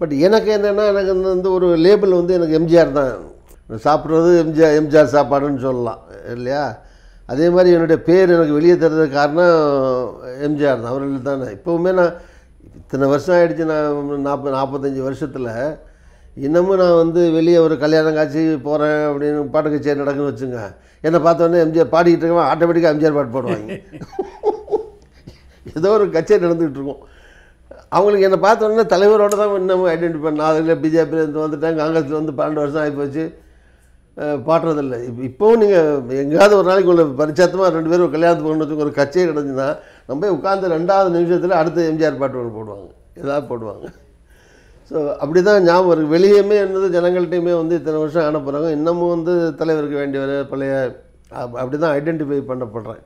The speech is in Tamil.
பட் எனக்கு என்னென்னா எனக்கு வந்து ஒரு லேபிள் வந்து எனக்கு எம்ஜிஆர் தான் சாப்பிட்றது எம்ஜிஆர் எம்ஜிஆர் சாப்பாடுன்னு சொல்லலாம் இல்லையா அதே மாதிரி என்னுடைய பேர் எனக்கு வெளியே தர்றது காரணம் எம்ஜிஆர் தான் அவர்கள் தானே இப்போவுமே நான் இத்தனை வருஷம் ஆகிடுச்சு நான் நாற்பது நாற்பத்தஞ்சி வருஷத்தில் இன்னமும் நான் வந்து வெளியே ஒரு கல்யாணம் காட்சி போகிறேன் அப்படின்னு பாட்டு கச்சேரி நடக்குன்னு வச்சுங்க என்னை பார்த்தோன்னே எம்ஜிஆர் பாடிக்கிட்டு இருக்கவன் ஆட்டோமேட்டிக்காக எம்ஜிஆர் பாட்டு போடுவாங்க ஏதோ ஒரு கச்சேரி நடந்துகிட்டு இருக்கோம் அவங்களுக்கு என்னை பார்த்தோன்னா தலைவரோட தான் இன்னமும் ஐடென்டிஃபை பண்ண அதில் பிஜேபியிலேருந்து வந்துட்டாங்க காங்கிரஸில் வந்து பன்னெண்டு வருஷம் ஆகி போச்சு பாடுறதில்ல இப்போ இப்போவும் நீங்கள் எங்கேயாவது ஒரு நாளைக்கு உள்ள பரிச்சாத்தமாக ரெண்டு பேரும் கல்யாணத்துக்கு போகணுன்னு ஒரு கட்சியே கிடஞ்சுன்னா நம்ம உட்காந்து ரெண்டாவது நிமிஷத்தில் அடுத்த எம்ஜிஆர் பாட்டு ஒன்று போடுவாங்க ஏதாவது போடுவாங்க ஸோ அப்படி தான் ஞாபகம் இருக்குது வெளியுமே என்னது ஜனங்கள்கிட்டையுமே வந்து இத்தனை வருஷம் ஆன போகிறாங்க இன்னமும் வந்து தலைவருக்கு வேண்டியவர் பழைய அப்படி தான் ஐடென்டிஃபை பண்ணப்படுறேன்